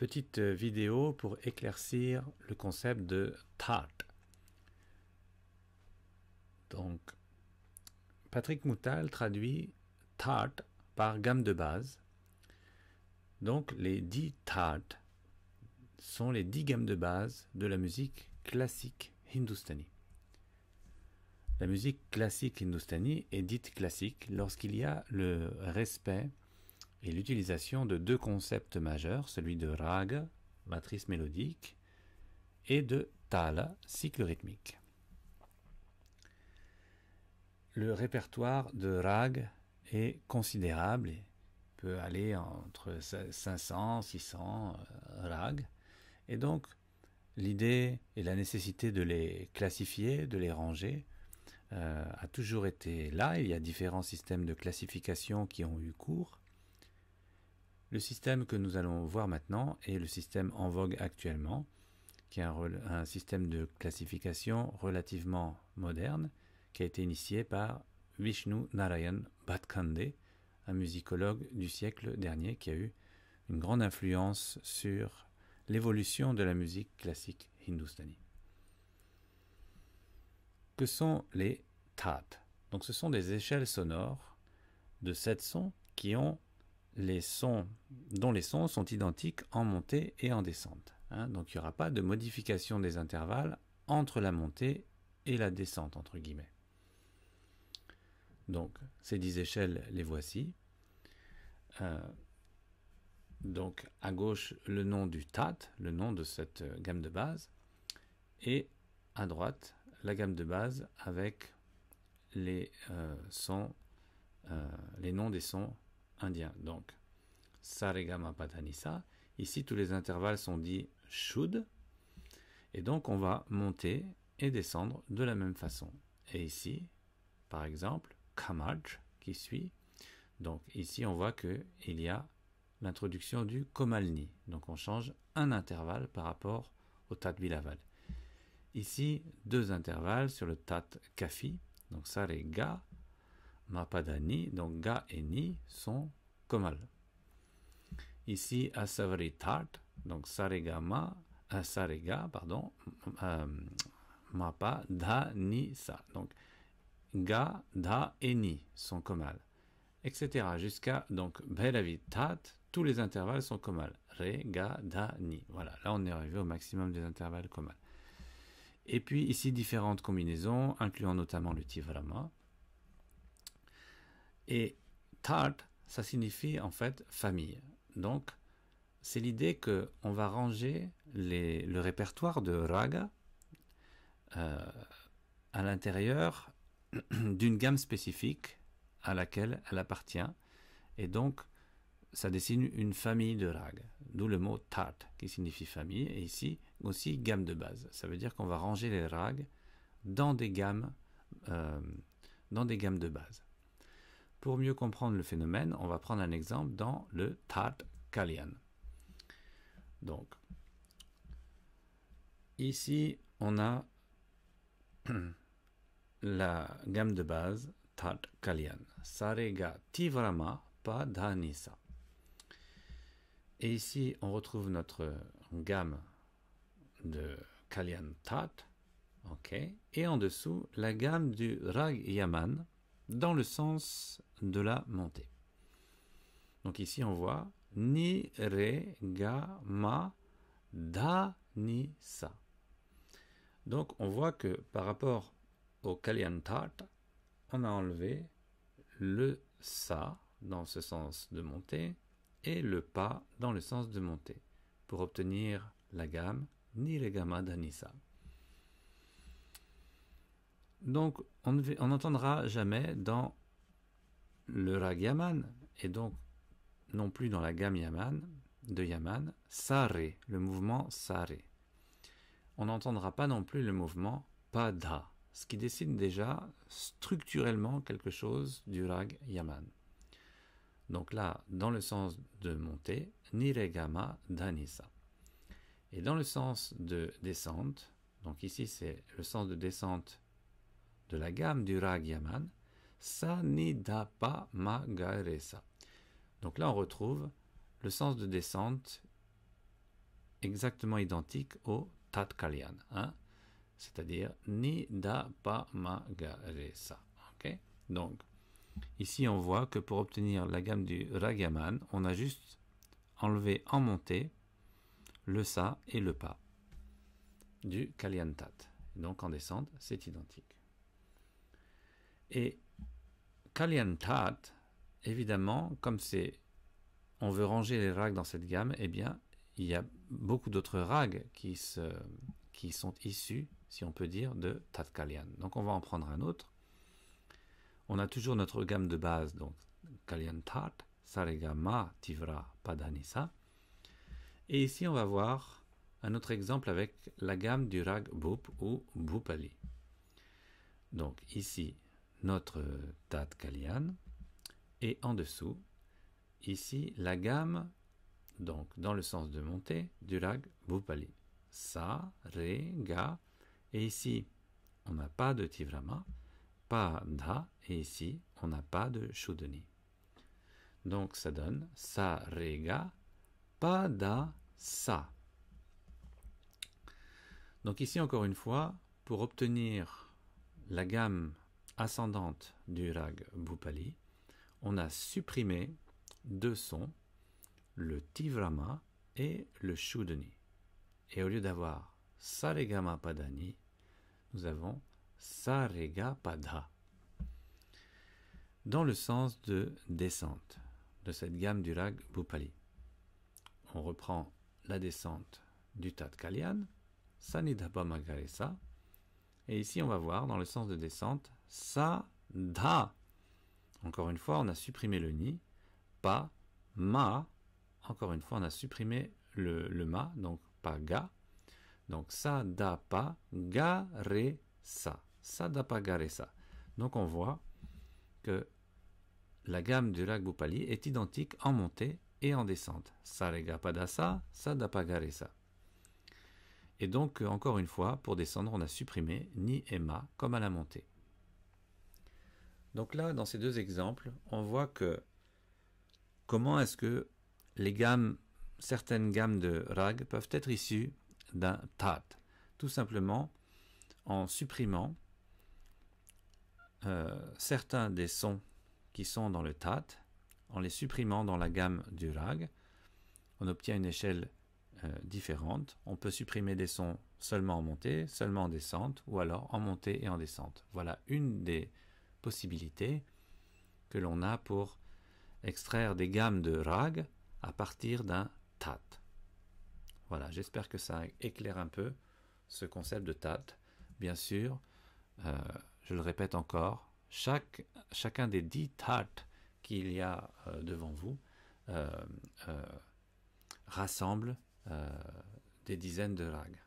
petite euh, vidéo pour éclaircir le concept de TART. Donc, Patrick Moutal traduit TART par gamme de base. Donc, les dix TART sont les dix gammes de base de la musique classique hindoustanie. La musique classique hindoustanie est dite classique lorsqu'il y a le respect et l'utilisation de deux concepts majeurs, celui de RAG, matrice mélodique, et de tala, cycle rythmique. Le répertoire de rag est considérable et peut aller entre 500, 600 RAG Et donc, l'idée et la nécessité de les classifier, de les ranger, euh, a toujours été là. Il y a différents systèmes de classification qui ont eu cours. Le système que nous allons voir maintenant est le système en vogue actuellement, qui est un, système de classification relativement moderne, qui a été initié par Vishnu Narayan Bhatkande, un musicologue du siècle dernier qui a eu une grande influence sur l'évolution de la musique classique hindoustanie. Que sont les tat Donc ce sont des échelles sonores de sept sons qui ont les sons, dont les sons sont identiques en montée et en descente. Hein. donc il n'y aura pas de modification des intervalles entre la montée et la descente, entre guillemets. Donc ces 10 échelles, les voici. Euh, donc à gauche, le nom du tat, le nom de cette euh, gamme de base. Et à droite, la gamme de base avec les euh, sons, les noms des sons indien. Donc, Saregama Patanisa. Ici, tous les intervalles sont dits should. Et donc, on va monter et descendre de la même façon. Et ici, par exemple, Kamaj qui suit. Donc, ici, on voit qu'il y a l'introduction du Komalni. Donc, on change un intervalle par rapport au Tat Bilaval. Ici, deux intervalles sur le Tat Kafi. Donc, Sarega pa donc ga et ni sont komal Ici, asavari tart, donc euh, sarega, pardon, euh, m'a pa da ni sa. Donc ga, da et ni sont komal etc. Jusqu'à donc belavi tat, tous les intervalles sont komal Re, ga, da ni. Voilà, là on est arrivé au maximum des intervalles komal Et puis ici différentes combinaisons, incluant notamment le tivrama. Et Tart, ça signifie en fait famille. Donc, c'est l'idée que on va ranger le répertoire de raga euh, à l'intérieur d'une gamme spécifique à laquelle elle appartient. Et donc, ça dessine une famille de rags, d'où le mot TART qui signifie famille, et ici aussi gamme de base. Ça veut dire qu'on va ranger les rags dans des gammes, euh, dans des gammes de base. Pour mieux comprendre le phénomène, on va prendre un exemple dans le Tat Kalyan. Donc, ici, on a la gamme de base Tat Kalyan. Sarega Tivrama Padhanisa. Et ici, on retrouve notre gamme de Kalyan Tat. ok, Et en dessous, la gamme du Rag Yaman dans le sens de la montée. Donc ici on voit ni re ga ma da ni sa. Donc on voit que par rapport au TART on a enlevé le sa dans ce sens de montée et le PA dans le sens de montée pour obtenir la gamme ni MA da ni sa. Donc, on n'entendra jamais dans le rag Yaman, et donc non plus dans la gamme Yaman, de Yaman, Sare, le mouvement Sare. On n'entendra pas non plus le mouvement Pada, ce qui dessine déjà structurellement quelque chose du rag Yaman. Donc là, dans le sens de monter, Niregama Danisa. Et dans le sens de descente, donc ici c'est le sens de descente de la gamme du Rag Yaman, pa Magaresa. Donc là, on retrouve le sens de descente exactement identique au Tat Kalyan hein, c'est-à-dire Nidapa Magaresa. Sa Donc, ici, on voit que pour obtenir la gamme du ragyaman on a juste enlevé en montée le sa et le Pa du Tat Donc en descente, c'est identique. Et tat, évidemment, comme c'est on veut ranger les rags dans cette gamme, eh bien, il y a beaucoup d'autres rags qui, sont issus, si on peut dire, de Tatkalyan. Donc on va en prendre un autre. On a toujours notre gamme de base, donc Kalyan Tat, Saregama, Tivra, Padanisa. Et ici, on va voir un autre exemple avec la gamme du rag Bhup ou Bhupali. Donc ici, notre Tat Kalyan. Et en dessous, ici, la gamme, donc dans le sens de montée, du Rag Bupali Sa, Re, Ga. Et ici, on n'a pas de Tivrama, pas Da Et ici, on n'a pas de Shudani. Donc ça donne Sa, Re, Ga, pas Da, Sa. Donc ici, encore une fois, pour obtenir la gamme ascendante du rag Bhupali, on a supprimé deux sons, le Tivrama et le Shudani. Et au lieu d'avoir Saregama Padani, nous avons Saregapada, Pada. Dans le sens de descente de cette gamme du rag Bhupali. On reprend la descente du Tat Kalyan, Magaresa, et ici, on va voir dans le sens de descente, sa, da. Encore une fois, on a supprimé le ni. Pa, ma. Encore une fois, on a supprimé le, ma, donc pa ga. Donc ça da, pa, ga, RE sa. Sa, da, pa, ga, RE sa. Donc on voit que la gamme du lac est identique en montée et en descente. Sa, re ga, pa, da, sa. da, pa, ga, RE sa. Et donc, euh, encore une fois, pour descendre, on a supprimé ni et ma comme à la montée. Donc là, dans ces deux exemples, on voit que comment est-ce que les gammes, certaines gammes de rag peuvent être issues d'un tat. Tout simplement en supprimant euh, certains des sons qui sont dans le tat, en les supprimant dans la gamme du rag, on obtient une échelle euh, différentes. On peut supprimer des sons seulement en montée, seulement en descente, ou alors en montée et en descente. Voilà une des possibilités que l'on a pour extraire des gammes de rag à partir d'un tat. Voilà, j'espère que ça éclaire un peu ce concept de tat. Bien sûr, euh, je le répète encore, chaque, chacun des dix tat qu'il y a euh, devant vous rassemble euh, des dizaines de lags.